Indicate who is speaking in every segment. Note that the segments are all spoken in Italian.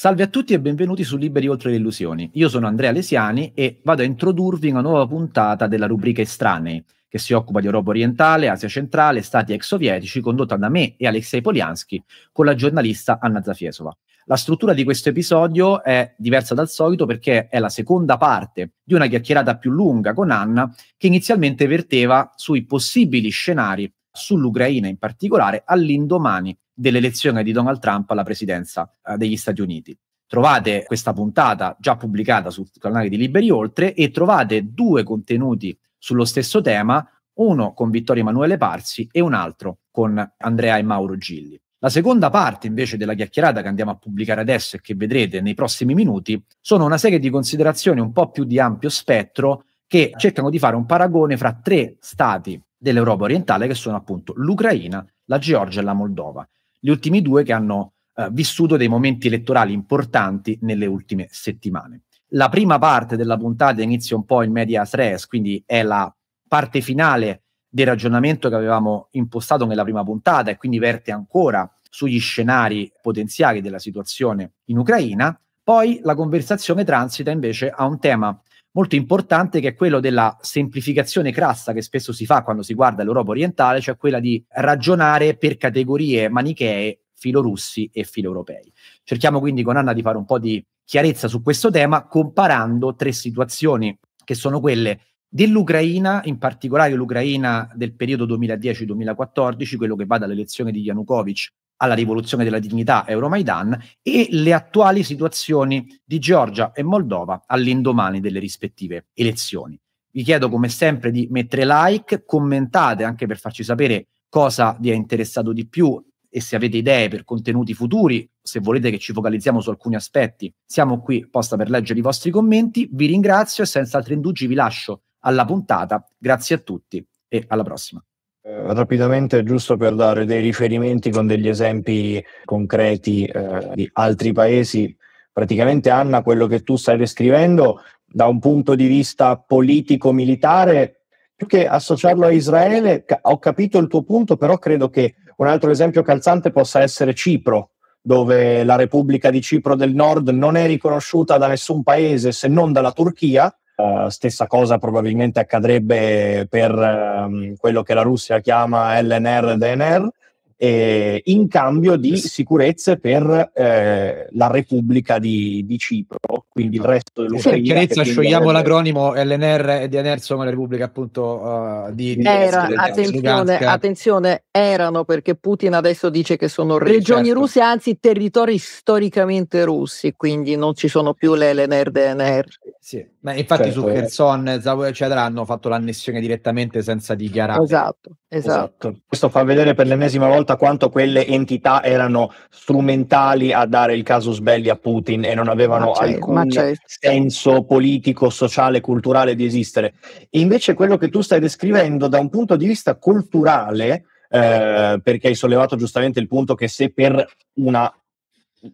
Speaker 1: Salve a tutti e benvenuti su Liberi Oltre le Illusioni. Io sono Andrea Lesiani e vado a introdurvi una nuova puntata della rubrica Estranei, che si occupa di Europa orientale, Asia centrale, stati ex sovietici, condotta da me e Alexei Poliansky con la giornalista Anna Zafiesova. La struttura di questo episodio è diversa dal solito perché è la seconda parte di una chiacchierata più lunga con Anna che inizialmente verteva sui possibili scenari sull'Ucraina in particolare all'indomani dell'elezione di Donald Trump alla presidenza eh, degli Stati Uniti. Trovate questa puntata già pubblicata sul canale di Liberi Oltre e trovate due contenuti sullo stesso tema, uno con Vittorio Emanuele Parsi e un altro con Andrea e Mauro Gilli. La seconda parte invece della chiacchierata che andiamo a pubblicare adesso e che vedrete nei prossimi minuti sono una serie di considerazioni un po' più di ampio spettro che cercano di fare un paragone fra tre stati dell'Europa orientale che sono appunto l'Ucraina, la Georgia e la Moldova gli ultimi due che hanno eh, vissuto dei momenti elettorali importanti nelle ultime settimane. La prima parte della puntata inizia un po' in media stress, quindi è la parte finale del ragionamento che avevamo impostato nella prima puntata e quindi verte ancora sugli scenari potenziali della situazione in Ucraina. Poi la conversazione transita invece a un tema molto importante che è quello della semplificazione crassa che spesso si fa quando si guarda l'Europa orientale, cioè quella di ragionare per categorie manichee filorussi e filoeuropei. Cerchiamo quindi con Anna di fare un po' di chiarezza su questo tema comparando tre situazioni che sono quelle dell'Ucraina, in particolare l'Ucraina del periodo 2010-2014, quello che va dall'elezione di Yanukovych alla rivoluzione della dignità Euromaidan e le attuali situazioni di Georgia e Moldova all'indomani delle rispettive elezioni. Vi chiedo come sempre di mettere like, commentate anche per farci sapere cosa vi è interessato di più e se avete idee per contenuti futuri, se volete che ci focalizziamo su alcuni aspetti, siamo qui apposta per leggere i vostri commenti. Vi ringrazio e senza altri indugi vi lascio
Speaker 2: alla puntata. Grazie a tutti e alla prossima. Eh, rapidamente, giusto per dare dei riferimenti con degli esempi concreti eh, di altri paesi, praticamente Anna, quello che tu stai descrivendo da un punto di vista politico-militare, più che associarlo a Israele, ho capito il tuo punto, però credo che un altro esempio calzante possa essere Cipro, dove la Repubblica di Cipro del Nord non è riconosciuta da nessun paese se non dalla Turchia Uh, stessa cosa probabilmente accadrebbe per um, quello che la Russia chiama LNR DNR, e in cambio di sicurezze per eh, la Repubblica di, di Cipro, quindi il resto dell'Ucraina. Per chiarezza, sciogliamo l'acronimo
Speaker 1: LNR e DNR sono le repubbliche appunto uh,
Speaker 2: di, di Era, Esca, attenzione,
Speaker 3: attenzione, erano perché Putin adesso dice
Speaker 1: che sono regioni certo.
Speaker 3: russe, anzi territori storicamente russi, quindi non ci sono più le LNR, DNR. Sì, ma infatti certo, su
Speaker 1: Kherson, eh. Zav, eccetera, hanno fatto l'annessione direttamente senza dichiarare. Esatto, esatto, esatto.
Speaker 2: Questo fa vedere per l'ennesima volta quanto quelle entità erano strumentali a dare il casus belli a Putin e non avevano ma certo, certo. senso politico, sociale, culturale di esistere. E invece quello che tu stai descrivendo da un punto di vista culturale, eh, perché hai sollevato giustamente il punto che se per una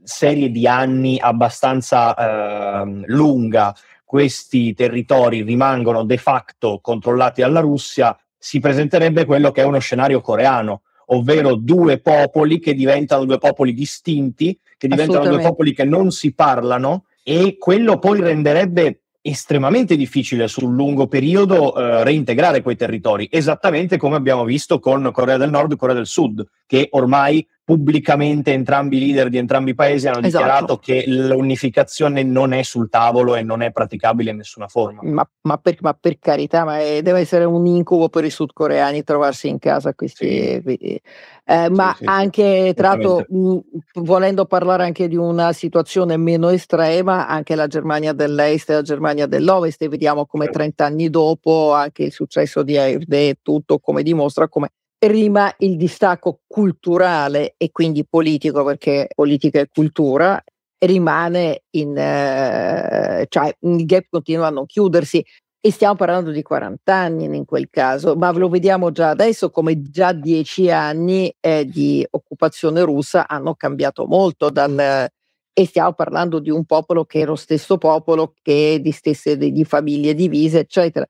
Speaker 2: serie di anni abbastanza eh, lunga questi territori rimangono de facto controllati dalla Russia, si presenterebbe quello che è uno scenario coreano, ovvero due popoli che diventano due popoli distinti, che diventano due popoli che non si parlano e quello poi renderebbe estremamente difficile sul lungo periodo eh, reintegrare quei territori, esattamente come abbiamo visto con Corea del Nord e Corea del Sud, che ormai pubblicamente entrambi i leader di entrambi i paesi hanno esatto. dichiarato che l'unificazione non è sul tavolo e non è praticabile in nessuna forma. Ma, ma, per, ma
Speaker 3: per, carità, ma è, eh, deve essere un incubo per i sudcoreani trovarsi in casa questi. Sì. Eh, ma sì, sì, anche tra l'altro, mm, volendo parlare anche di una situazione meno estrema, anche la Germania dell'Est e la Germania dell'Ovest, e vediamo come 30 certo. anni dopo anche il successo di AfD e tutto come dimostra come prima il distacco culturale e quindi politico, perché politica e cultura rimane in, eh, cioè il gap continua a non chiudersi e stiamo parlando di 40 anni in quel caso, ma lo vediamo già adesso come già 10 anni eh, di occupazione russa hanno cambiato molto dal, e stiamo parlando di un popolo che è lo stesso popolo, che è di, stesse, di famiglie divise, eccetera.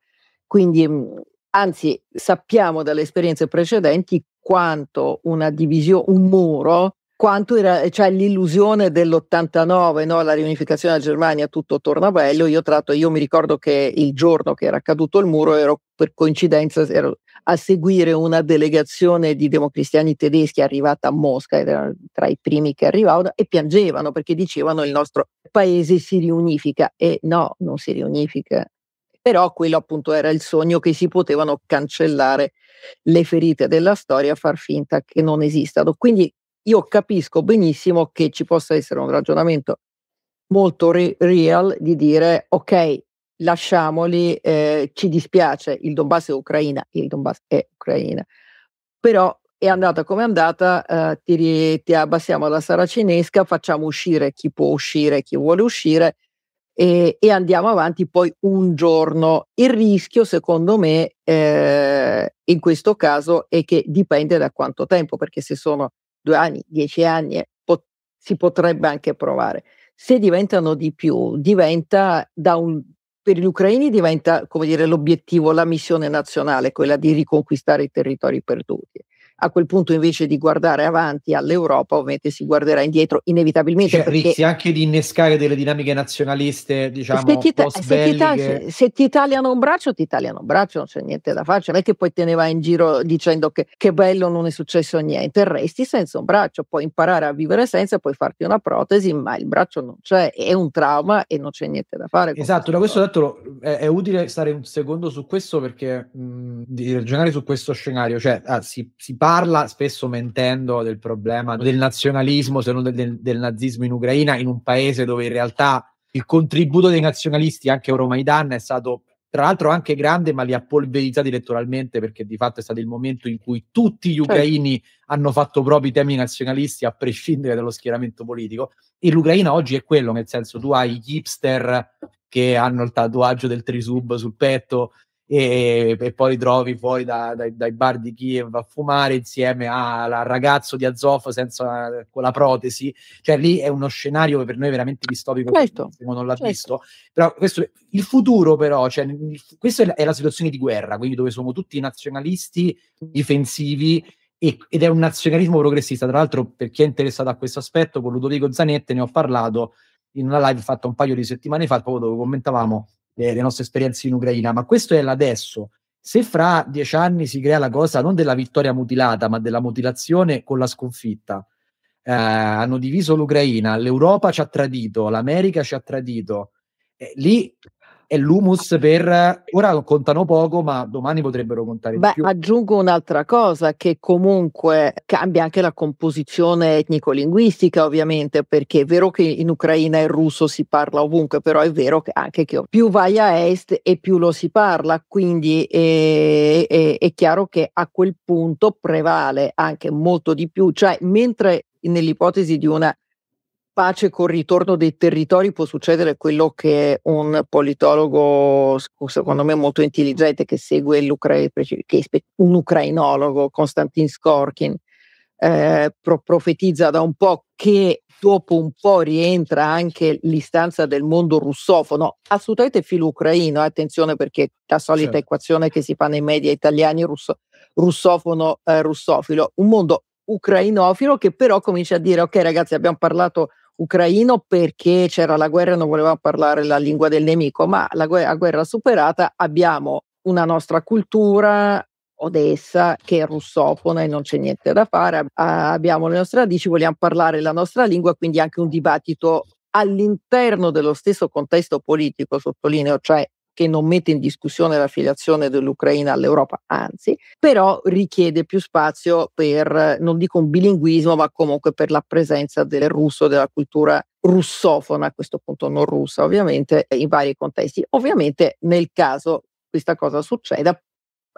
Speaker 3: Quindi mm, Anzi, sappiamo dalle esperienze precedenti quanto una divisione, un muro, quanto era, cioè l'illusione dell'89, no? la riunificazione della Germania, tutto torna bello. Io, tratto, io mi ricordo che il giorno che era caduto il muro ero per coincidenza ero a seguire una delegazione di democristiani tedeschi arrivata a Mosca, ed erano tra i primi che arrivavano, e piangevano perché dicevano il nostro paese si riunifica e no, non si riunifica, però quello appunto era il sogno che si potevano cancellare le ferite della storia, far finta che non esistano. Quindi io capisco benissimo che ci possa essere un ragionamento molto re- real di dire ok, lasciamoli, eh, ci dispiace, il Donbass è Ucraina, il Donbass è Ucraina, però è andata come è andata, eh, ti, ri- ti ah, abbassiamo la saracinesca, facciamo uscire chi può uscire, chi vuole uscire e, e, andiamo avanti poi un giorno. Il rischio, secondo me, eh, in questo caso è che dipende da quanto tempo, perché se sono due anni, dieci anni, eh, pot- si potrebbe anche provare. Se diventano di più, diventa da un, per gli ucraini diventa come dire, l'obiettivo, la missione nazionale, quella di riconquistare i territori perduti a quel punto invece di guardare avanti all'Europa ovviamente si guarderà indietro inevitabilmente. Cioè, perché... Rizzi
Speaker 1: anche di innescare delle dinamiche nazionaliste, diciamo, se ti, ta- se, ti ta-
Speaker 3: se ti tagliano un braccio, ti tagliano un braccio, non c'è niente da fare, non è che poi te ne vai in giro dicendo che, che bello non è successo niente, resti senza un braccio, puoi imparare a vivere senza, puoi farti una protesi, ma il braccio non c'è, è un trauma e non c'è niente da
Speaker 1: fare. Esatto, da questo detto è, è, utile stare un secondo su questo perché mh, di ragionare su questo scenario, cioè ah, si, si parla parla spesso mentendo del problema del nazionalismo, se non del, del, del nazismo in Ucraina, in un paese dove in realtà il contributo dei nazionalisti anche Euromaidan è stato tra l'altro anche grande, ma li ha polverizzati elettoralmente perché di fatto è stato il momento in cui tutti gli certo. ucraini certo. hanno fatto proprio i temi nazionalisti a prescindere dallo schieramento politico. E l'Ucraina oggi è quello, nel senso tu hai gli hipster che hanno il tatuaggio del trisub sul petto, e, e poi li trovi fuori da, dai, dai, bar di Kiev a fumare insieme al ragazzo di Azov senza, con la protesi. Cioè lì è uno scenario per noi veramente distopico, certo, non l'ha certo. visto. Però questo, il futuro però, cioè, questa è la situazione di guerra, quindi dove sono tutti nazionalisti difensivi ed è un nazionalismo progressista. Tra l'altro, per chi è interessato a questo aspetto, con Ludovico Zanetti ne ho parlato in una live fatta un paio di settimane fa, proprio dove commentavamo le, eh, le nostre esperienze in Ucraina, ma questo è l'adesso. Se fra dieci anni si crea la cosa non della vittoria mutilata, ma della mutilazione con la sconfitta, eh, hanno diviso l'Ucraina, l'Europa ci ha tradito, l'America ci ha tradito, eh, lì è l'humus per ora contano poco, ma domani potrebbero contare Beh, di più.
Speaker 3: Aggiungo un'altra cosa che comunque cambia anche la composizione etnico-linguistica, ovviamente, perché è vero che in Ucraina il russo si parla ovunque, però è vero che anche che più vai a est e più lo si parla, quindi è, eh, è, è chiaro che a quel punto prevale anche molto di più, cioè mentre nell'ipotesi di una pace col ritorno dei territori può succedere quello che un politologo, secondo me molto intelligente, che segue l'Ucraina, un ucrainologo, Konstantin Skorkin, eh, pro- profetizza da un po' che dopo un po' rientra anche l'istanza del mondo russofono, assolutamente filo ucraino, eh, attenzione perché la solita certo. equazione che si fa nei media italiani russo- russofono eh, russofilo, un mondo ucrainofilo che però comincia a dire ok ragazzi abbiamo parlato ucraino perché c'era la guerra e non volevamo parlare la lingua del nemico, ma la guerra, guerra superata abbiamo una nostra cultura Odessa che è russofona e non c'è niente da fare, abbiamo le nostre radici, vogliamo parlare la nostra lingua, quindi anche un dibattito all'interno dello stesso contesto politico, sottolineo, cioè che non mette in discussione l'affiliazione dell'Ucraina all'Europa, anzi, però richiede più spazio per, non dico un bilinguismo, ma comunque per la presenza del russo, della cultura russofona, a questo punto non russa ovviamente, eh, in vari contesti. Ovviamente nel caso questa cosa succeda,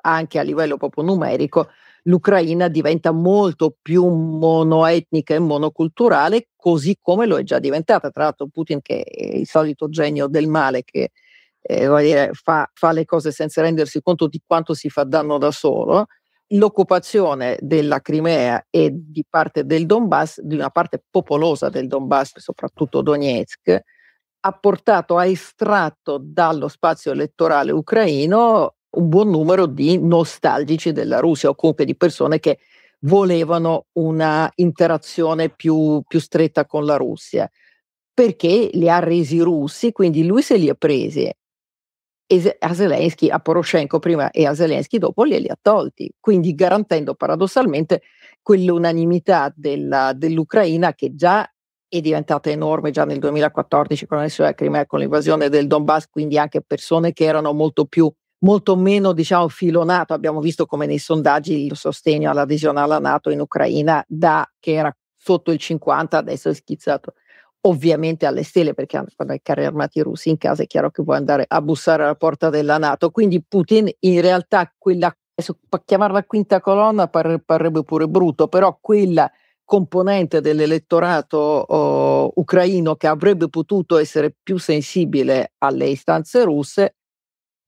Speaker 3: anche a livello proprio numerico, l'Ucraina diventa molto più monoetnica e monoculturale, così come lo è già diventata. Tra l'altro Putin, che è il solito genio del male che eh, dire, fa, fa le cose senza rendersi conto di quanto si fa danno da solo, l'occupazione della Crimea e di parte del Donbass, di una parte popolosa del Donbass, soprattutto Donetsk, ha portato, ha estratto dallo spazio elettorale ucraino un buon numero di nostalgici della Russia o comunque di persone che volevano una interazione più, più stretta con la Russia, perché li ha resi russi, quindi lui se li ha presi a Zelensky, a Poroshenko prima e a Zelensky dopo glieli ha tolti, quindi garantendo paradossalmente quell'unanimità della, dell'Ucraina che già è diventata enorme già nel 2014 con l'annessione della Crimea, con l'invasione del Donbass, quindi anche persone che erano molto più molto meno diciamo filonato abbiamo visto come nei sondaggi il sostegno all'adesione alla Nato in Ucraina da che era sotto il 50 adesso è schizzato ovviamente alle stelle, perché quando hai carri armati russi in casa è chiaro che vuoi andare a bussare alla porta della Nato. Quindi Putin in realtà quella, adesso chiamarla quinta colonna par- parrebbe pure brutto, però quella componente dell'elettorato oh, ucraino che avrebbe potuto essere più sensibile alle istanze russe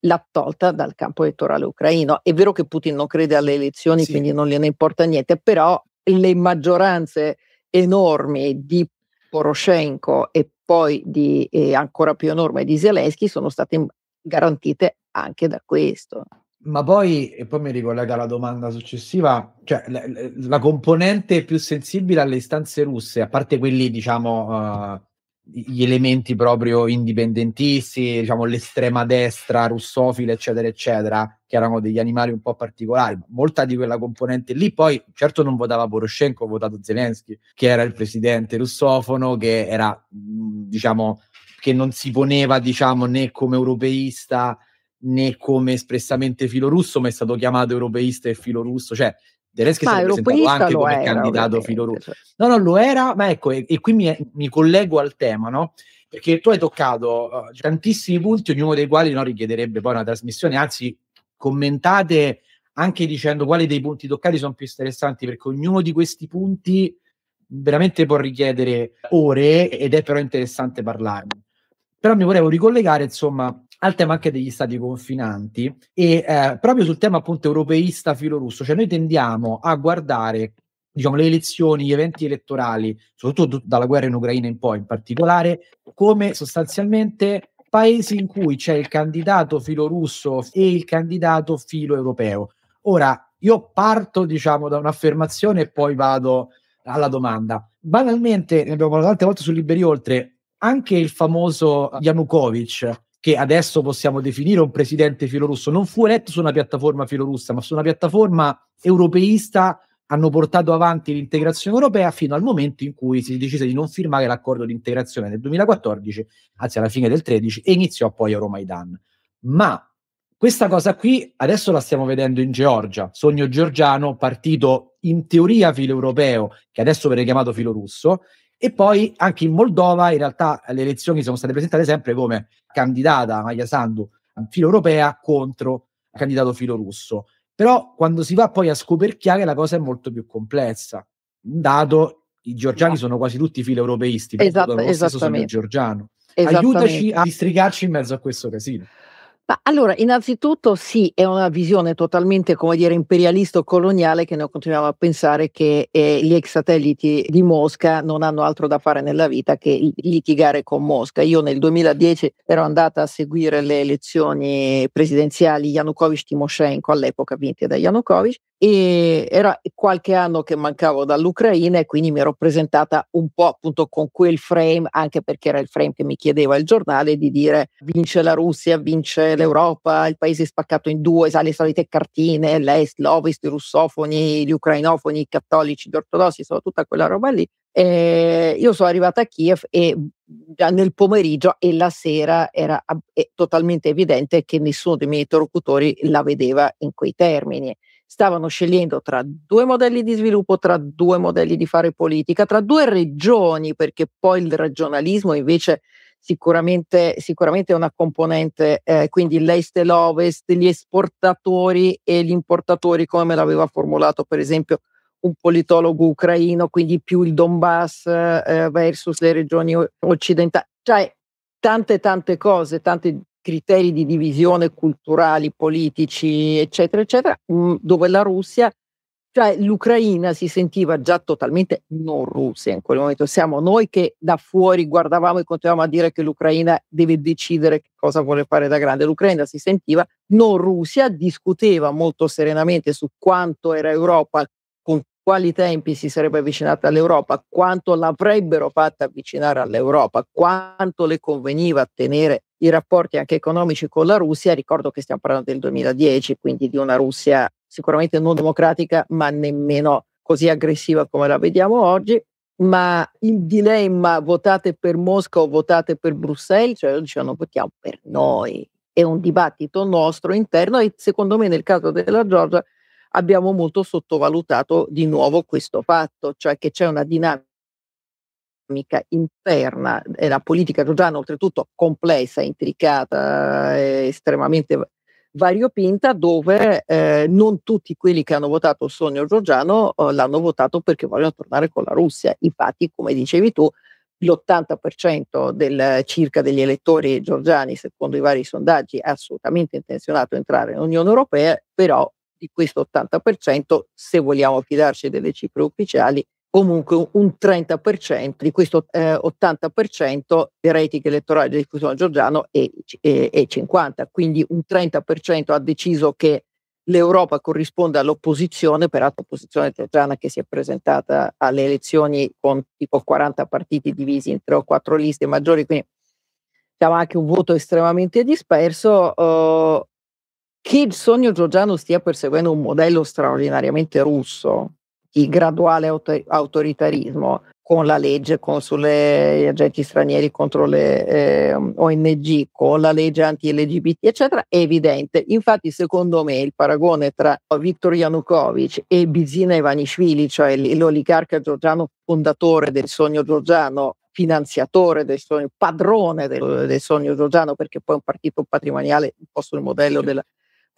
Speaker 3: l'ha tolta dal campo elettorale ucraino. È vero che Putin non crede alle elezioni, sì. quindi non gliene importa niente, però le maggioranze enormi di Poroshenko e poi di, eh, ancora più enorme di Zelensky sono state mhmm, garantite anche da
Speaker 1: questo. Ma poi, e poi mi ricollega alla domanda successiva, cioè la, la componente più sensibile alle istanze russe, a parte quelli, diciamo, uh, gli elementi proprio indipendentisti, diciamo l'estrema destra, russofile, eccetera, eccetera, che erano degli animali un po' particolari, ma molta di quella componente lì poi certo non votava Poroshenko, ha votato Zelensky, che era il presidente russofono, che era, diciamo, che non si poneva, diciamo, né come europeista né come espressamente filorusso, ma è stato chiamato europeista e filorusso, cioè Zelensky ma si è presentato anche come era, candidato filorusso. Cioè. No, no, lo era, ma ecco, e, e qui mi, mi, collego al tema, no? Perché tu hai toccato uh, tantissimi punti, ognuno dei quali no, richiederebbe poi una trasmissione, anzi commentate anche dicendo quali dei punti toccati sono più interessanti, perché ognuno di questi punti veramente può richiedere ore ed è però interessante parlarne. Però mi volevo ricollegare, insomma, al tema anche degli stati confinanti e eh, proprio sul tema appunto europeista filorusso, cioè noi tendiamo a guardare diciamo, le elezioni, gli eventi elettorali, soprattutto dalla guerra in Ucraina in poi in particolare, come sostanzialmente paesi in cui c'è il candidato filorusso e il candidato filo europeo. Ora, io parto diciamo da un'affermazione e poi vado alla domanda. Banalmente, ne abbiamo parlato tante volte su Liberi Oltre, anche il famoso Yanukovych che adesso possiamo definire un presidente filorusso, non fu eletto su una piattaforma filorussa, ma su una piattaforma europeista hanno portato avanti l'integrazione europea fino al momento in cui si decise di non firmare l'accordo di integrazione nel 2014, anzi alla fine del 2013, e iniziò poi Euromaidan. Ma questa cosa qui adesso la stiamo vedendo in Georgia, sogno georgiano, partito in teoria filoeuropeo, che adesso viene chiamato filorusso, e poi anche in Moldova in realtà le elezioni sono state presentate sempre come candidata Maya Sandu filo europea contro candidato filo russo. Però quando si va poi a scoperchiare la cosa è molto più complessa. Dato i georgiani sono quasi tutti filo europeisti, esatto, lo stesso sono il georgiano. Aiutaci a districarci in mezzo a questo casino.
Speaker 3: Ma allora, innanzitutto sì, è una visione totalmente, come dire, imperialista o coloniale che noi continuiamo a pensare che eh, gli ex satelliti di Mosca non hanno altro da fare nella vita che litigare con Mosca. Io nel 2010 ero andata a seguire le elezioni presidenziali Yanukovych-Timoshenko, all'epoca vinte da Yanukovych, e era qualche anno che mancavo dall'Ucraina e quindi mi ero presentata un po' appunto con quel frame, anche perché era il frame che mi chiedeva il giornale di dire vince la Russia, vince l'Europa, il paese è spaccato in due, sa le solite cartine, l'est, l'ovest, i russofoni, gli ucrainofoni, i cattolici, gli ortodossi, insomma tutta quella roba lì. E io sono arrivata a Kiev e nel pomeriggio e la sera era totalmente evidente che nessuno dei miei interlocutori la vedeva in quei termini stavano scegliendo tra due modelli di sviluppo, tra due modelli di fare politica, tra due regioni, perché poi il regionalismo invece sicuramente, sicuramente è una componente, eh, quindi l'est e l'ovest, gli esportatori e gli importatori, come l'aveva formulato per esempio un politologo ucraino, quindi più il Donbass eh, versus le regioni occidentali. Cioè, tante tante cose, tanti criteri di divisione culturali, politici, eccetera, eccetera, mm, dove la Russia, cioè l'Ucraina si sentiva già totalmente non Russia in quel momento. Siamo noi che da fuori guardavamo e continuavamo a dire che l'Ucraina deve decidere che cosa vuole fare da grande. L'Ucraina si sentiva non Russia, discuteva molto serenamente su quanto era Europa, con quali tempi si sarebbe avvicinata all'Europa, quanto l'avrebbero fatta avvicinare all'Europa, quanto le conveniva tenere i rapporti anche economici con la Russia, ricordo che stiamo parlando del 2010, quindi di una Russia sicuramente non democratica, ma nemmeno così aggressiva come la vediamo oggi, ma il dilemma votate per Mosca o votate per Bruxelles, cioè dicevano votiamo per noi, è un dibattito nostro interno e secondo me nel caso della Georgia abbiamo molto sottovalutato di nuovo questo fatto, cioè che c'è una dinamica interna e la politica georgiana oltretutto complessa, intricata, estremamente variopinta dove eh, non tutti quelli che hanno votato il sogno georgiano eh, l'hanno votato perché vogliono tornare con la Russia. Infatti, come dicevi tu, l'80% del, circa degli elettori georgiani, secondo i vari sondaggi, è assolutamente intenzionato a entrare in Unione Europea, però di questo 80%, se vogliamo fidarci delle cifre ufficiali, comunque un 30% di questo eh, 80% dei rating elettorali di discussione Giorgiano è, è, è 50, quindi un 30% ha deciso che l'Europa corrisponde all'opposizione, peraltro opposizione georgiana che si è presentata alle elezioni con tipo 40 partiti divisi in tre o quattro liste maggiori, quindi diciamo anche un voto estremamente disperso, eh, che il sogno georgiano stia perseguendo un modello straordinariamente russo, di graduale autor- autoritarismo con la legge con sulle agenti stranieri contro le eh, ONG, con la legge anti-LGBT, eccetera, è evidente. Infatti, secondo me, il paragone tra Viktor Yanukovych e Bizina Ivanishvili, cioè l'oligarca georgiano fondatore del sogno georgiano, finanziatore del sogno, padrone del, del sogno georgiano, perché poi è un partito patrimoniale, un po' sul modello della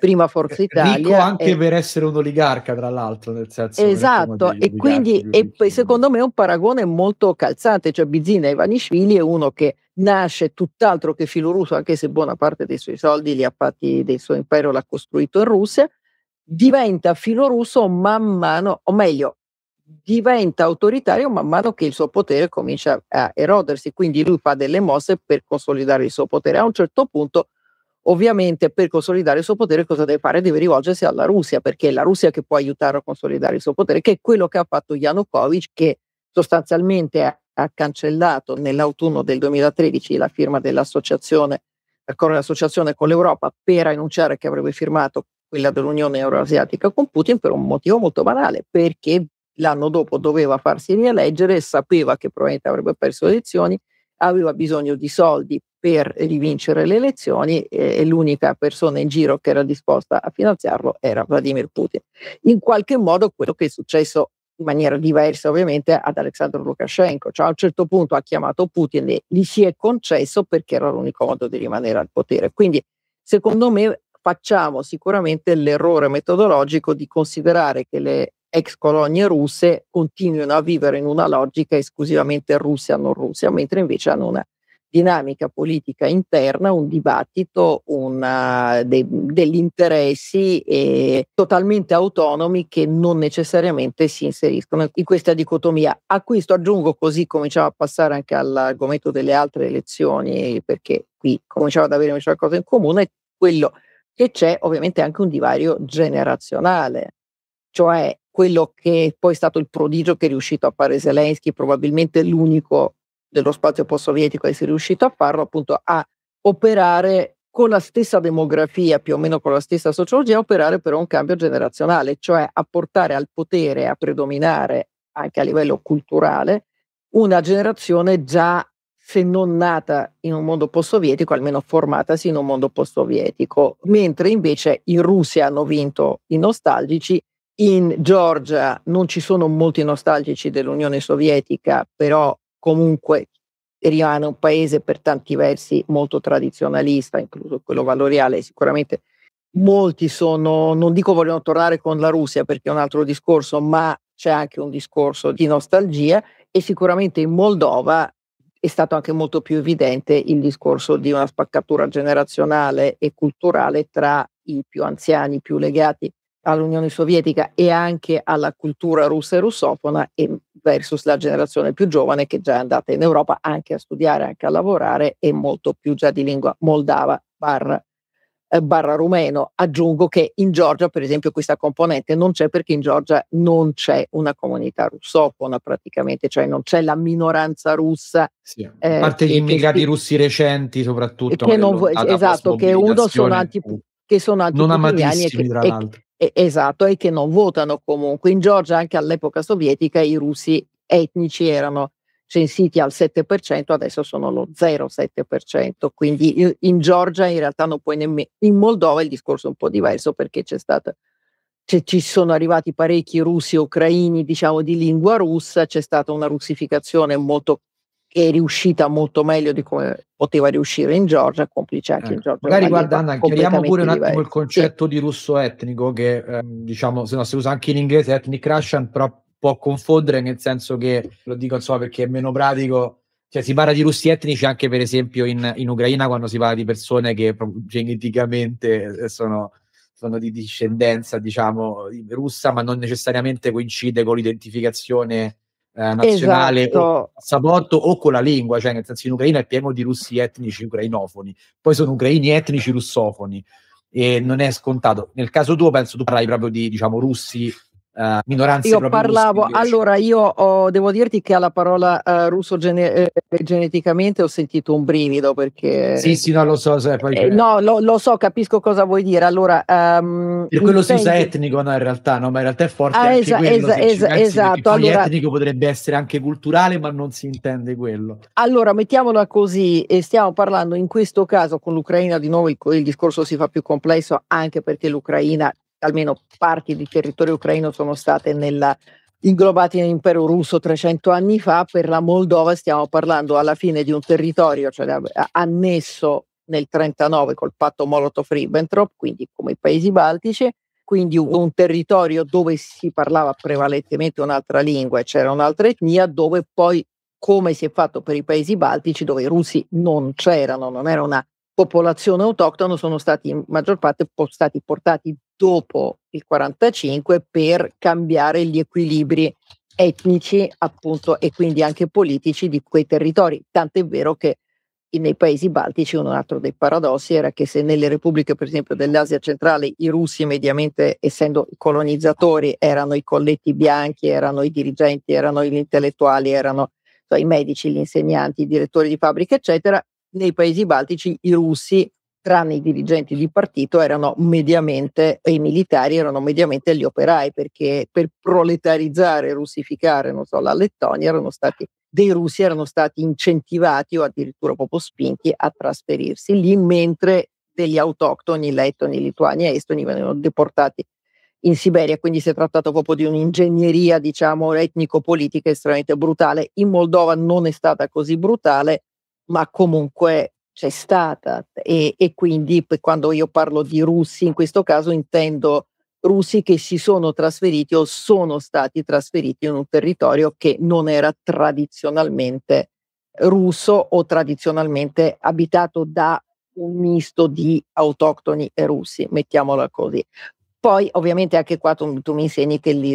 Speaker 3: prima eh, Forza Italia. Ricco anche e... per
Speaker 1: essere un oligarca, tra l'altro, nel senso Esatto, e quindi e
Speaker 3: secondo me è un paragone molto calzante, cioè Bizina Ivanishvili è uno che nasce tutt'altro che filo russo, anche se buona parte dei suoi soldi li ha fatti del suo impero, l'ha costruito in Russia, diventa filo russo man mano, o meglio, diventa autoritario man mano che il suo potere comincia a erodersi, quindi lui fa delle mosse per consolidare il suo potere. A un certo punto Ovviamente per consolidare il suo potere cosa deve fare? Deve rivolgersi alla Russia, perché è la Russia che può aiutarlo a consolidare il suo potere, che è quello che ha fatto Yanukovych, che sostanzialmente ha, cancellato nell'autunno del 2013 la firma dell'associazione, con l'associazione con l'Europa per annunciare che avrebbe firmato quella dell'Unione Euroasiatica con Putin per un motivo molto banale, perché l'anno dopo doveva farsi rieleggere, sapeva che probabilmente avrebbe perso le elezioni aveva bisogno di soldi per rivincere le elezioni e l'unica persona in giro che era disposta a finanziarlo era Vladimir Putin. In qualche modo quello che è successo in maniera diversa ovviamente ad Alexandro Lukashenko, cioè a un certo punto ha chiamato Putin e gli si è concesso perché era l'unico modo di rimanere al potere. Quindi secondo me facciamo sicuramente l'errore metodologico di considerare che le ex colonie russe continuino a vivere in una logica esclusivamente Russia non Russia, mentre invece hanno una dinamica politica interna, un dibattito una, eh, de, degli interessi eh, totalmente autonomi che non necessariamente si inseriscono in questa dicotomia. A questo aggiungo così cominciamo a passare anche all'argomento delle altre elezioni, perché qui cominciamo ad avere qualcosa in comune, quello che c'è ovviamente anche un divario generazionale, cioè quello che poi è stato il prodigio che è riuscito a fare Zelensky, probabilmente l'unico dello spazio post-sovietico a essere riuscito a farlo, appunto a operare con la stessa demografia, più o meno con la stessa sociologia, operare però un cambio generazionale, cioè a portare al potere, a predominare anche a livello culturale, una generazione già, se non nata in un mondo post-sovietico, almeno formatasi in un mondo post-sovietico, mentre invece in Russia hanno vinto i nostalgici in Georgia non ci sono molti nostalgici dell'Unione Sovietica, però comunque rimane un paese per tanti versi molto tradizionalista, incluso quello valoriale. Sicuramente molti sono, non dico vogliono tornare con la Russia perché è un altro discorso, ma c'è anche un discorso di nostalgia e sicuramente in Moldova è stato anche molto più evidente il discorso di una spaccatura generazionale e culturale tra i più anziani, i più legati all'Unione Sovietica e anche alla cultura russa e russofona e versus la generazione più giovane che già è andata in Europa anche a studiare, anche a lavorare e molto più già di lingua moldava barra, eh, barra rumeno. Aggiungo che in Georgia, per esempio, questa componente non c'è perché in Georgia non c'è una comunità russofona praticamente, cioè non c'è la minoranza russa. Sì. Eh, a parte gli immigrati
Speaker 1: russi recenti soprattutto. Che non, esatto, che uno sono anti...
Speaker 3: Che sono anti- non amatissimi, e, tra l'altro esatto, e che non votano comunque. In Georgia, anche all'epoca sovietica, i russi etnici erano censiti al 7%, adesso sono lo 0,7%, quindi in Georgia in realtà non puoi nemmeno, in Moldova il discorso è un po' diverso perché c'è stata, c- ci sono arrivati parecchi russi ucraini diciamo di lingua russa, c'è stata una russificazione molto che è riuscita molto meglio di come poteva riuscire in Georgia, complice anche eh, in ecco, Georgia. Magari guardando, Anna, chiariamo pure un attimo diversi. il
Speaker 1: concetto sì. di russo etnico che eh, diciamo, se no si usa anche in inglese ethnic Russian, però può confondere nel senso che, lo dico insomma perché è meno pratico, cioè si parla di russi etnici anche per esempio in, in Ucraina quando si parla di persone che geneticamente eh, sono, sono di discendenza diciamo russa ma non necessariamente coincide con l'identificazione eh, nazionale esatto. o passaporto o con la lingua, cioè nel senso in Ucraina è pieno di russi etnici ucrainofoni, poi sono ucraini etnici russofoni e non è scontato. Nel caso tuo penso tu parli proprio di diciamo russi uh, minoranze. Io parlavo, allora
Speaker 3: io ho, devo dirti che alla parola uh, russo gene- eh, geneticamente ho sentito un brivido perché... Sì, sì,
Speaker 1: no, lo so, se, poi... eh, no,
Speaker 3: lo, lo, so, capisco cosa vuoi dire. Allora, um, ehm, per quello si usa
Speaker 1: etnico, no, in realtà, no, ma in realtà è forte ah, anche esa, quello. Esa, esa, esatto. Allora, etnico potrebbe essere anche culturale, ma non si intende quello.
Speaker 3: Allora, mettiamola così, e stiamo parlando in questo caso con l'Ucraina, di nuovo il, il discorso si fa più complesso anche perché l'Ucraina almeno parti di territorio ucraino sono state nella, inglobati nell'impero russo 300 anni fa, per la Moldova stiamo parlando alla fine di un territorio cioè, annesso nel 1939 col patto Molotov-Ribbentrop, quindi come i paesi baltici, quindi un territorio dove si parlava prevalentemente un'altra lingua e c'era un'altra etnia, dove poi come si è fatto per i paesi baltici, dove i russi non c'erano, non era una popolazione autoctona sono stati in maggior parte stati portati dopo il 45 per cambiare gli equilibri etnici appunto e quindi anche politici di quei territori, tant'è vero che nei paesi baltici un altro dei paradossi era che se nelle repubbliche per esempio dell'Asia centrale i russi mediamente essendo i colonizzatori erano i colletti bianchi, erano i dirigenti, erano gli intellettuali, erano cioè, i medici, gli insegnanti, i direttori di fabbriche eccetera, nei paesi baltici i russi, tranne i dirigenti di partito, erano mediamente, e i militari erano mediamente gli operai, perché per proletarizzare, russificare, non so, la Lettonia erano stati dei russi erano stati incentivati o addirittura proprio spinti a trasferirsi lì, mentre degli autoctoni lettoni, lituani e estoni venivano deportati in Siberia, quindi si è trattato proprio di un'ingegneria, diciamo, etnico-politica estremamente brutale. In Moldova non è stata così brutale, ma comunque c'è stata e, e quindi quando io parlo di russi in questo caso intendo russi che si sono trasferiti o sono stati trasferiti in un territorio che non era tradizionalmente russo o tradizionalmente abitato da un misto di autoctoni e russi, mettiamola così. Poi ovviamente anche qua tu, tu mi insegni che li,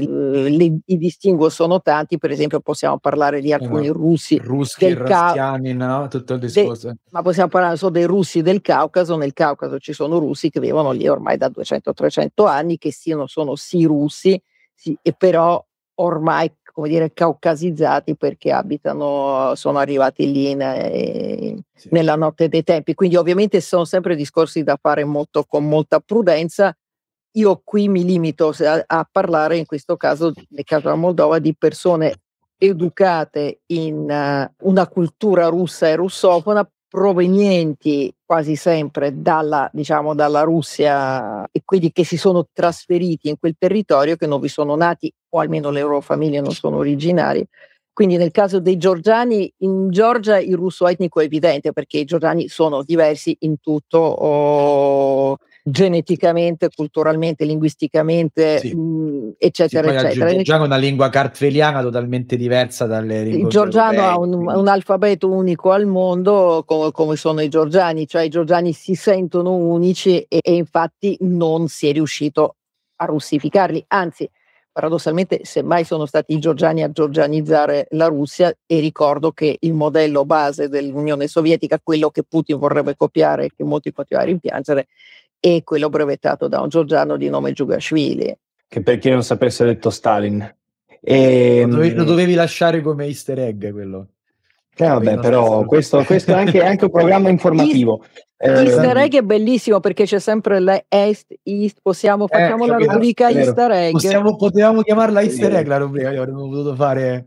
Speaker 3: li, i distinguo sono tanti, per esempio possiamo parlare di alcuni eh, russi, russi del Caucaso,
Speaker 1: no? tutto il discorso. De,
Speaker 3: ma possiamo parlare solo dei russi del Caucaso, nel Caucaso ci sono russi che vivono lì ormai da 200-300 anni, che siano, sono sì russi, sì, e però ormai come dire, caucasizzati perché abitano, sono arrivati lì in, in, eh, sì. nella notte dei tempi. Quindi ovviamente sono sempre discorsi da fare molto, con molta prudenza io qui mi limito a, a parlare, in questo caso, nel caso della Moldova, di persone educate in uh, una cultura russa e russofona provenienti quasi sempre dalla, diciamo, dalla Russia e quindi che si sono trasferiti in quel territorio, che non vi sono nati o almeno le loro famiglie non sono originarie. Quindi nel caso dei georgiani, in Georgia il russo etnico è evidente perché i georgiani sono diversi in tutto. Oh, geneticamente, culturalmente, linguisticamente, sì. mh, mm, eccetera, sì, eccetera. Il georgiano
Speaker 1: è una lingua cartveliana totalmente diversa dalle lingue. Il giorgiano europee, ha un, un,
Speaker 3: alfabeto unico al mondo, come, come sono i giorgiani, cioè i giorgiani si sentono unici e, e infatti non si è riuscito a russificarli, anzi paradossalmente semmai sono stati i georgiani a georgianizzare la Russia e ricordo che il modello base dell'Unione Sovietica, quello che Putin vorrebbe copiare e che molti continuano a rimpiangere, e quello brevettato da un giorgiano
Speaker 2: di nome Giugashvili. Che per chi non sapesse ha detto Stalin. E, lo, dovevi, ehm, lo,
Speaker 1: dovevi, lasciare come easter egg quello. Eh, vabbè, però questo, questo, è anche, anche, un programma informativo. Ehm, easter eh, egg
Speaker 3: è bellissimo perché c'è sempre l'est, east, possiamo, eh, facciamo eh, la rubrica easter egg. Possiamo,
Speaker 1: potevamo chiamarla easter egg la rubrica, io avremmo potuto fare...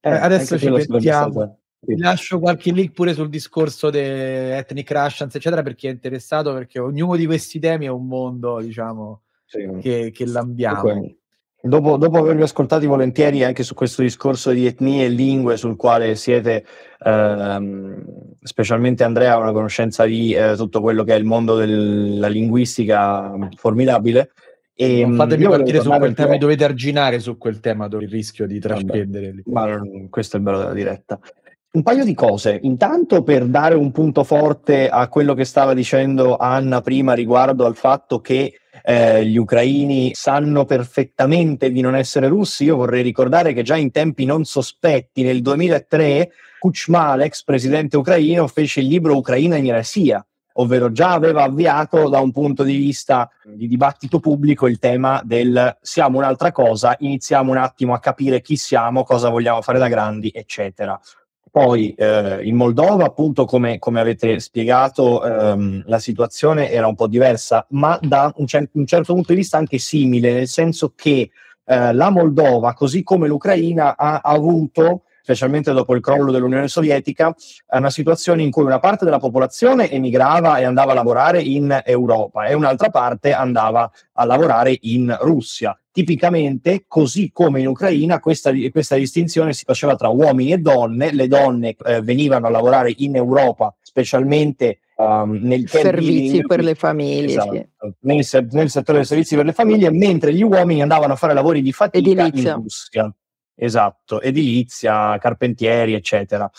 Speaker 1: Eh, adesso ci mettiamo sì. lascio qualche link pure sul discorso di Ethnic Russians, eccetera, per chi è interessato, perché ognuno di questi temi è un mondo, diciamo, sì. che, che l'abbiamo. Okay.
Speaker 2: Dopo, dopo, avervi ascoltati volentieri anche su questo discorso di etnie e lingue sul quale siete, ehm, specialmente Andrea, una conoscenza di eh, tutto quello che è il mondo della linguistica formidabile. E, non mm, fatemi partire su quel tema, dovete
Speaker 1: arginare su quel tema il rischio di trascendere.
Speaker 2: Ma questo è bello della diretta. Un paio di cose, intanto per dare un punto forte a quello che stava dicendo Anna prima riguardo al fatto che eh, gli ucraini sanno perfettamente di non essere russi, io vorrei ricordare che già in tempi non sospetti, nel 2003, Kuchma, l'ex presidente ucraino, fece il libro Ucraina in Russia, ovvero già aveva avviato da un punto di vista di dibattito pubblico il tema del siamo un'altra cosa, iniziamo un attimo a capire chi siamo, cosa vogliamo fare da grandi, eccetera. Poi eh, in Moldova, appunto, come, come avete spiegato, ehm, la situazione era un po' diversa, ma da un, cer- un, certo punto di vista anche simile, nel senso che eh, la Moldova, così come l'Ucraina, ha, ha avuto specialmente dopo il crollo dell'Unione Sovietica, una situazione in cui una parte della popolazione emigrava e andava a lavorare in Europa e un'altra parte andava a lavorare in Russia. Tipicamente, così come in Ucraina, questa, questa distinzione si faceva tra uomini e donne. Le donne eh, venivano a lavorare in Europa, specialmente um, nel servizi per le
Speaker 3: famiglie esatto,
Speaker 2: nel, nel, settore dei servizi per le famiglie mentre gli uomini andavano a fare lavori di fatica edilizia. in Russia esatto, edilizia, carpentieri eccetera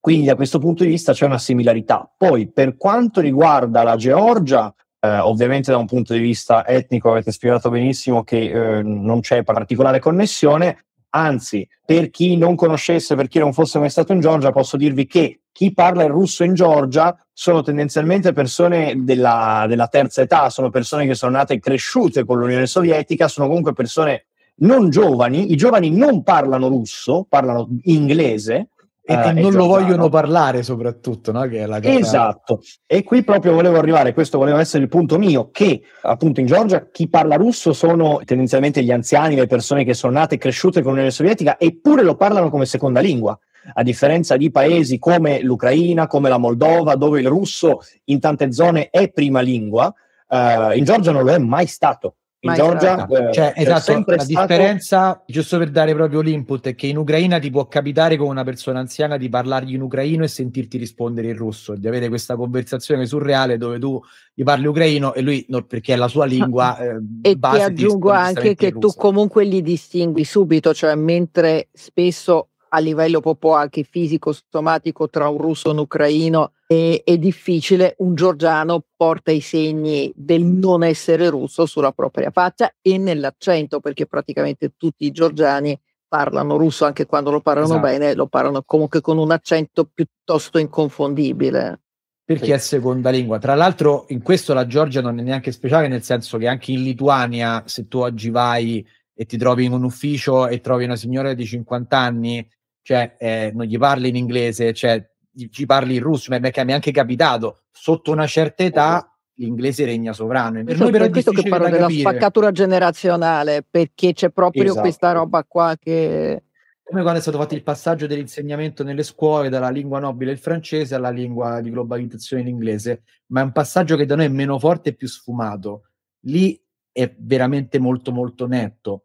Speaker 2: quindi da questo punto di vista c'è una similarità poi per quanto riguarda la Georgia eh, ovviamente da un punto di vista etnico avete spiegato benissimo che eh, non c'è particolare connessione, anzi per chi non conoscesse, per chi non fosse mai stato in Georgia, posso dirvi che chi parla il russo in Georgia sono tendenzialmente persone della, della terza età, sono persone che sono nate e cresciute con l'Unione Sovietica, sono comunque persone non giovani, i giovani non parlano russo, parlano inglese, e uh, non lo esatto, vogliono parlare soprattutto, no? che è la cosa... Esatto, e qui proprio volevo arrivare, questo voleva essere il punto mio, che appunto in Georgia chi parla russo sono tendenzialmente gli anziani, le persone che sono nate e cresciute con l'Unione Sovietica, eppure lo parlano come seconda lingua, a differenza di paesi come l'Ucraina, come la Moldova, dove il russo in tante zone è prima lingua, uh, in Georgia non lo è mai stato in Georgia ecco, eh, cioè, esatto, la differenza,
Speaker 1: giusto per dare proprio l'input, è che in Ucraina ti può capitare con una persona anziana di parlargli in ucraino e sentirti rispondere in russo, di avere questa conversazione surreale dove tu gli parli ucraino e lui, no, perché è la sua lingua eh, E ti aggiungo anche che tu
Speaker 3: comunque li distingui subito, cioè mentre spesso a livello proprio anche fisico, somatico tra un russo e un ucraino è, è, difficile, un georgiano porta i segni del non essere russo sulla propria faccia e nell'accento, perché praticamente tutti i georgiani parlano russo, anche quando lo parlano esatto. bene, lo parlano comunque con un accento piuttosto inconfondibile.
Speaker 1: Perché è seconda lingua. Tra l'altro in questo la Georgia non è neanche speciale, nel senso che anche in Lituania, se tu oggi vai e ti trovi in un ufficio e trovi una signora di 50 anni cioè eh, non gli parli in inglese, cioè, ci parli in russo, ma mi è anche capitato, sotto una certa età esatto. l'inglese regna sovrano. Per noi per è questo che parlo della capire. spaccatura
Speaker 3: generazionale, perché c'è proprio esatto. questa roba qua che...
Speaker 1: Come quando è stato fatto il passaggio dell'insegnamento nelle scuole dalla lingua nobile il francese alla lingua di globalizzazione l'inglese, ma è un passaggio che da noi è meno forte e più sfumato. Lì è veramente molto molto netto.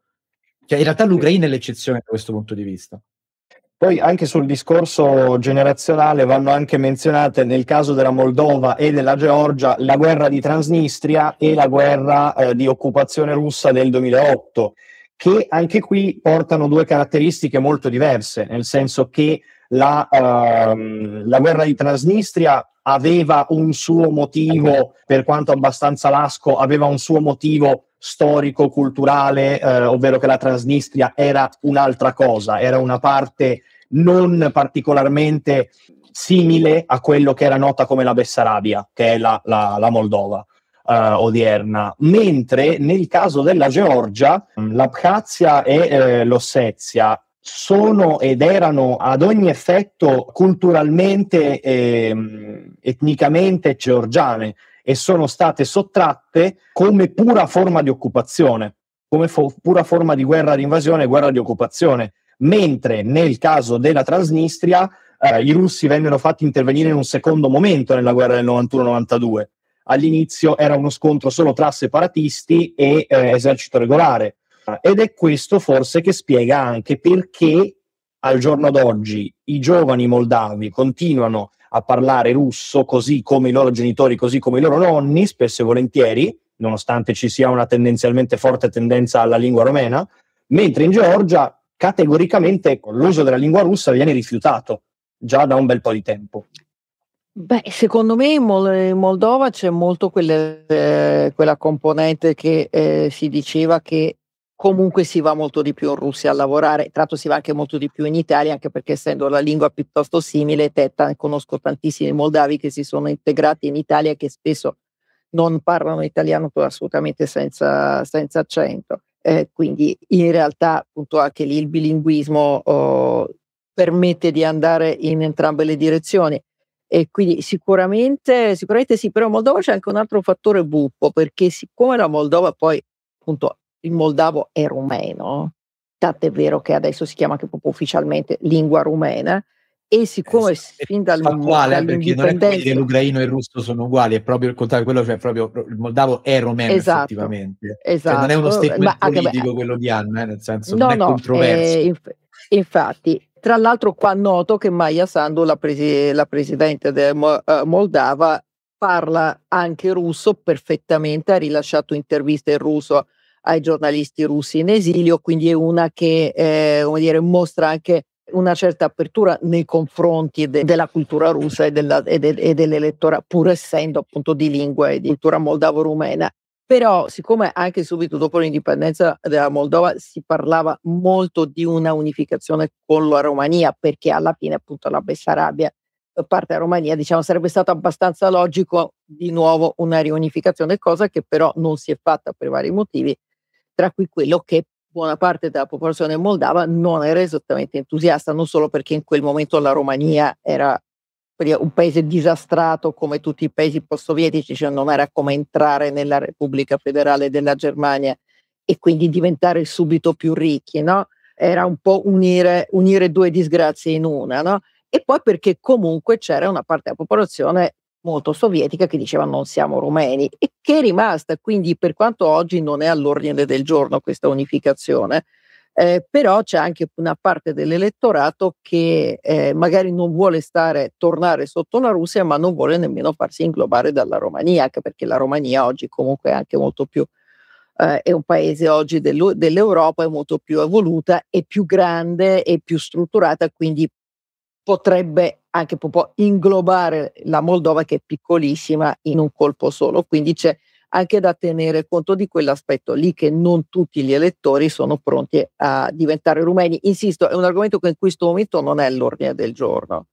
Speaker 2: Cioè, in realtà l'Ucraina
Speaker 1: è l'eccezione da questo punto di vista.
Speaker 2: Poi anche sul discorso generazionale vanno anche menzionate nel caso della Moldova e della Georgia la guerra di Transnistria e la guerra eh, di occupazione russa del 2008, che anche qui portano due caratteristiche molto diverse, nel senso che la, ehm, la guerra di Transnistria aveva un suo motivo, per quanto abbastanza lasco, aveva un suo motivo storico, culturale, eh, ovvero che la Transnistria era un'altra cosa, era una parte non particolarmente simile a quello che era nota come la Bessarabia, che è la, la, la Moldova. Eh, odierna, mentre nel caso della Georgia, l'Abkhazia e eh, l'Ossezia sono ed erano ad ogni effetto culturalmente e eh, etnicamente georgiane e sono state sottratte come pura forma di occupazione, come fo- pura forma di guerra di invasione e guerra di occupazione, mentre nel caso della Transnistria eh, i russi vennero fatti intervenire in un secondo momento nella guerra del 91-92. All'inizio era uno scontro solo tra separatisti e eh, esercito regolare ed è questo forse che spiega anche perché al giorno d'oggi i giovani moldavi continuano a parlare russo, così come i loro genitori, così come i loro nonni, spesso e volentieri, nonostante ci sia una tendenzialmente forte tendenza alla lingua romena, mentre in Georgia categoricamente l'uso della lingua russa viene rifiutato già da un bel po' di tempo.
Speaker 3: Beh, secondo me in Moldova c'è molto quelle, eh, quella componente che eh, si diceva che comunque si va molto di più in Russia a lavorare, tra l'altro si va anche molto di più in Italia, anche perché essendo la lingua piuttosto simile, tetta, conosco tantissimi moldavi che si sono integrati in Italia e che spesso non parlano italiano assolutamente senza, senza accento. Eh, quindi in realtà appunto anche lì il bilinguismo oh, permette di andare in entrambe le direzioni. E quindi sicuramente, sicuramente sì, però in Moldova c'è anche un altro fattore buffo, perché siccome la Moldova poi appunto il moldavo è rumeno, tant'è vero che adesso si chiama anche proprio ufficialmente lingua rumena, e eh, siccome eh, fin dal momento... uguale perché non è che
Speaker 1: l'ucraino e il russo sono uguali è proprio il contrario quello cioè proprio il moldavo è romeno esatto, effettivamente esatto. Cioè, non è uno esatto, statement Ma, politico beh, quello di Anna eh, nel senso no, non è no, controverso eh,
Speaker 3: inf- infatti tra l'altro qua noto che Maya Sandu la, presi- la presidente del Mo- uh, Moldava parla anche russo perfettamente ha rilasciato interviste in russo ai giornalisti russi in esilio, quindi è una che eh, dire, mostra anche una certa apertura nei confronti de- della cultura russa e, della, e, de- e dell'elettorato, pur essendo appunto di lingua e di cultura moldavo-rumena. Però, siccome anche subito dopo l'indipendenza della Moldova si parlava molto di una unificazione con la Romania, perché alla fine appunto la Bessarabia eh, parte della Romania, diciamo, sarebbe stato abbastanza logico di nuovo una riunificazione, cosa che però non si è fatta per vari motivi tra cui quello che buona parte della popolazione moldava non era esattamente entusiasta, non solo perché in quel momento la Romania era un paese disastrato come tutti i paesi post-sovietici, cioè non era come entrare nella Repubblica Federale della Germania e quindi diventare subito più ricchi, no? Era un po' unire, unire due disgrazie in una, no? E poi perché comunque c'era una parte della popolazione molto sovietica che diceva non siamo rumeni e che è rimasta, quindi per quanto oggi non è all'ordine del giorno questa unificazione, eh, però c'è anche una parte dell'elettorato che eh, magari non vuole stare, tornare sotto la Russia, ma non vuole nemmeno farsi inglobare dalla Romania, anche perché la Romania oggi comunque è anche molto più, eh, è un paese oggi dell'Europa, è molto più evoluta, è più grande, e più strutturata, quindi potrebbe anche un po' inglobare la Moldova che è piccolissima in un colpo solo, quindi c'è anche da tenere conto di quell'aspetto lì che non tutti gli elettori sono pronti a diventare rumeni. Insisto, è un argomento che in questo momento non è all'ordine del giorno,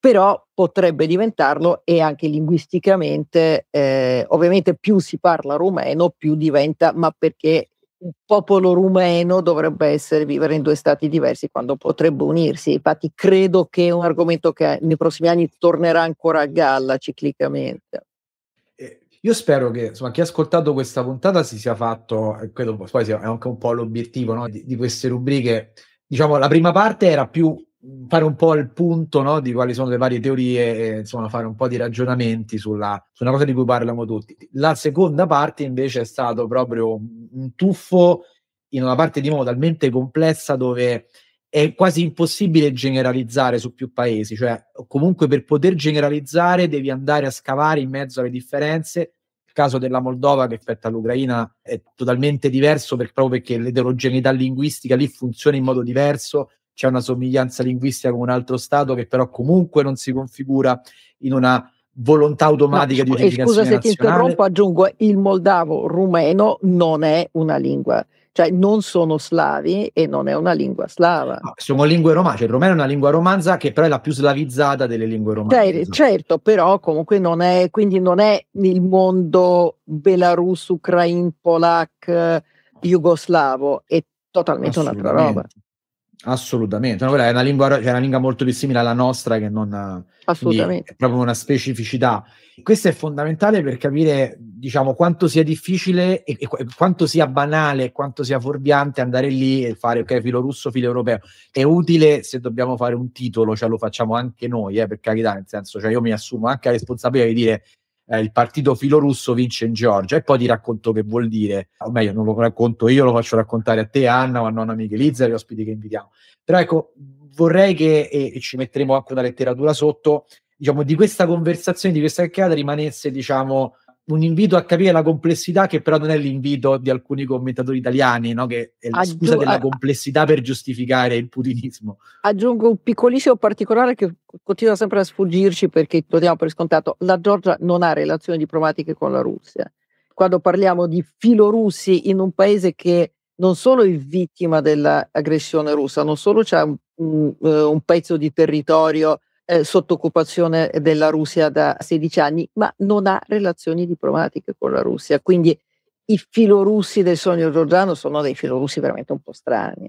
Speaker 3: però potrebbe diventarlo e anche linguisticamente, eh, ovviamente più si parla rumeno, più diventa, ma perché il popolo rumeno dovrebbe essere vivere in due stati diversi quando potrebbe unirsi. Infatti credo che è un argomento che nei prossimi anni tornerà ancora a galla
Speaker 1: ciclicamente. Eh, io spero che insomma, chi ha ascoltato questa puntata si sia fatto, credo eh, poi sia anche un po' l'obiettivo no, di, di queste rubriche. Diciamo, la prima parte era più fare un po' il punto no, di quali sono le varie teorie e insomma fare un po' di ragionamenti sulla, su una cosa di cui parliamo tutti. La seconda parte invece è stato proprio un tuffo in una parte di nuovo talmente complessa dove è quasi impossibile generalizzare su più paesi, cioè comunque per poter generalizzare devi andare a scavare in mezzo alle differenze. Il caso della Moldova che rispetto all'Ucraina è totalmente diverso per, proprio perché l'eterogeneità linguistica lì funziona in modo diverso c'è una somiglianza linguistica con un altro Stato che però comunque non si configura in una volontà automatica no, di unificazione eh, scusa se nazionale. ti interrompo
Speaker 3: aggiungo il moldavo rumeno non è una lingua cioè non sono slavi e non è una lingua slava. No, ah,
Speaker 1: sono lingue romane, cioè il romeno è una lingua romanza che però è la più slavizzata delle lingue romane.
Speaker 3: Cioè, esatto. certo,
Speaker 1: però comunque non
Speaker 3: è, quindi non è il mondo belarus, ucrain, polac, eh, jugoslavo, è totalmente un'altra roba.
Speaker 1: Assolutamente, no, è una lingua, cioè una lingua molto più simile alla nostra che non eh, Assolutamente. è proprio una specificità. Questo è fondamentale per capire, diciamo, quanto sia difficile e, e, quanto sia banale, e quanto sia forbiante andare lì e fare ok, filo russo, filo europeo. È utile se dobbiamo fare un titolo, cioè lo facciamo anche noi, eh, per carità, nel senso, cioè io mi assumo anche la responsabilità di dire eh, il partito filorusso vince in Georgia e poi ti racconto che vuol dire, o meglio non lo racconto io, lo faccio raccontare a te Anna o a nonna Michelizza, gli ospiti che invitiamo. Però ecco, vorrei che, e, ci metteremo anche una letteratura sotto, diciamo, di questa conversazione, di questa chiacchierata rimanesse, diciamo, un invito a capire la complessità che però non è l'invito di alcuni commentatori italiani, no? che è la Aggiu- scusa della complessità per giustificare il putinismo.
Speaker 3: Aggiungo un piccolissimo particolare che continua sempre a sfuggirci perché lo diamo per scontato, la Georgia non ha relazioni diplomatiche con la Russia. Quando parliamo di filorussi in un paese che non solo è vittima dell'aggressione russa, non solo c'è un, un, eh, un pezzo di territorio eh, sotto occupazione della Russia da 16 anni, ma non ha relazioni diplomatiche con la Russia. Quindi i filorussi del sogno Giordano sono dei filorussi veramente un po' strani.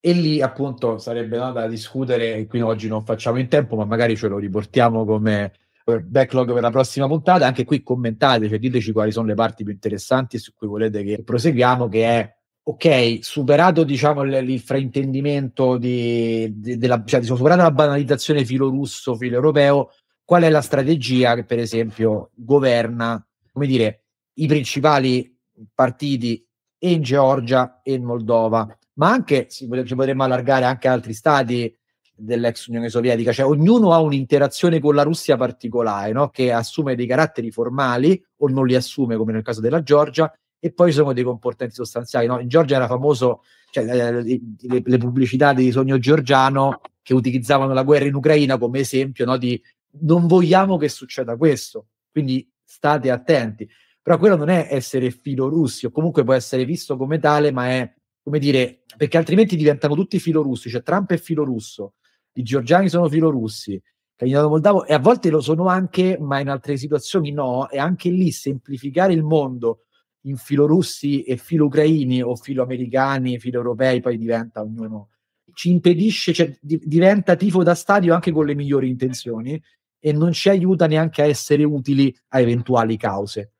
Speaker 1: E lì appunto sarebbe no, da discutere, qui oggi non facciamo in tempo, ma magari ce lo riportiamo come eh, backlog per la prossima puntata. Anche qui commentate, cioè diteci quali sono le parti più interessanti su cui volete che proseguiamo, che è ok, superato diciamo, l- il fraintendimento di, di, della, cioè, diciamo, superata la banalizzazione filo russo, filo europeo, qual è la strategia che per esempio governa, come dire, i principali partiti in Georgia e in Moldova, ma anche ci potremmo allargare anche altri stati dell'ex Unione Sovietica, cioè ognuno ha un'interazione con la Russia particolare, no? che assume dei caratteri formali o non li assume come nel caso della Georgia e poi sono dei comportamenti sostanziali. No? In Georgia era famoso cioè, eh, le, le, le, pubblicità di Sogno Giorgiano che utilizzavano la guerra in Ucraina come esempio no? di non vogliamo che succeda questo, quindi state attenti. Però quello non è essere filorussi, o comunque può essere visto come tale, ma è come dire, perché altrimenti diventano tutti filorussi, cioè Trump è filorusso, i georgiani sono filorussi, candidato moldavo e a volte lo sono anche, ma in altre situazioni no, e anche lì semplificare il mondo in filo russi e filo ucraini o filo americani, filo europei, poi diventa ognuno ci impedisce, cioè, di, diventa tifo da stadio anche con le migliori intenzioni e non ci aiuta neanche a essere utili a eventuali cause.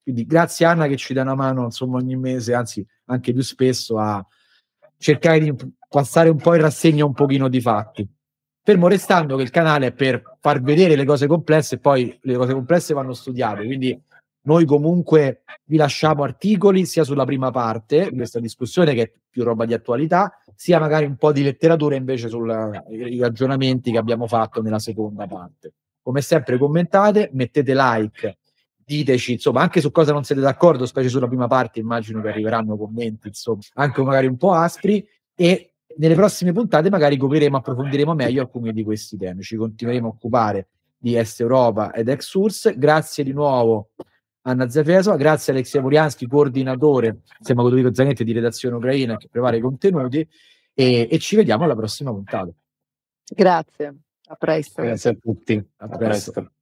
Speaker 1: Quindi grazie Anna che ci dà una mano insomma ogni mese, anzi anche più spesso a cercare di passare un po' in rassegna un pochino di fatti. Fermo restando che il canale è per far vedere le cose complesse e poi le cose complesse vanno studiate, quindi noi comunque vi lasciamo articoli sia sulla prima parte, di questa discussione che è più roba di attualità, sia magari un po' di letteratura invece sui eh, ragionamenti che abbiamo fatto nella seconda parte. Come sempre commentate, mettete like, diteci insomma anche su cosa non siete d'accordo, specie sulla prima parte immagino che arriveranno commenti insomma anche magari un po' aspri e nelle prossime puntate magari copriremo, approfondiremo meglio alcuni di questi temi, ci continueremo a occupare di Est Europa ed Ex Source, grazie di nuovo Anna Zefesova, grazie Alexia Muriansky, coordinatore insieme a Godovico Zanetti di redazione ucraina che prepara i contenuti e, e ci vediamo alla prossima puntata.
Speaker 3: Grazie,
Speaker 1: a presto. Grazie a tutti. A presto. presto.